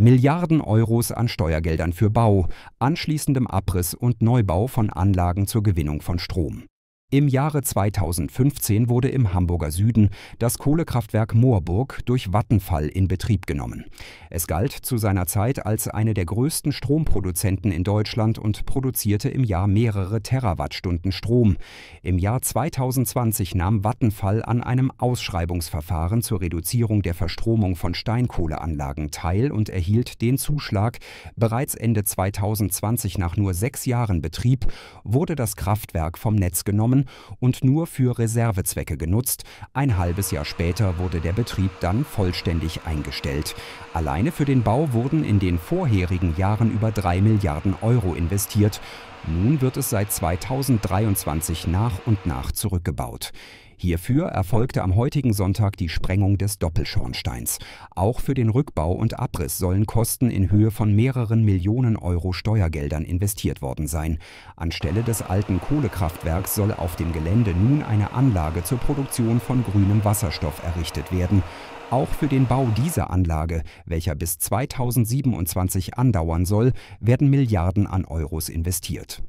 Milliarden Euros an Steuergeldern für Bau, anschließendem Abriss und Neubau von Anlagen zur Gewinnung von Strom im Jahre 2015 wurde im Hamburger Süden das Kohlekraftwerk Moorburg durch Vattenfall in Betrieb genommen. Es galt zu seiner Zeit als eine der größten Stromproduzenten in Deutschland und produzierte im Jahr mehrere Terawattstunden Strom. Im Jahr 2020 nahm Vattenfall an einem Ausschreibungsverfahren zur Reduzierung der Verstromung von Steinkohleanlagen teil und erhielt den Zuschlag. Bereits Ende 2020 nach nur sechs Jahren Betrieb wurde das Kraftwerk vom Netz genommen verloren und nur für Reservezwecke genutzt. Ein halbes Jahr später wurde der Betrieb dann vollständig eingestellt. Alleine für den Bau wurden in den vorherigen Jahren über drei Milliarden Euro investiert. Nun wird es seit 2023 nach und nach zurückgebaut. Hierfür erfolgte am heutigen Sonntag die Sprengung des Doppelschornsteins. Auch für den Rückbau und Abriss sollen Kosten in Höhe von mehreren Millionen Euro Steuergeldern investiert worden sein. Anstelle des alten Kohlekraftwerks soll auf dem Gelände nun eine Anlage zur Produktion von grünem Wasserstoff errichtet werden. Auch für den Bau dieser Anlage, welcher bis 2027 andauern soll, werden Milliarden an Euros investiert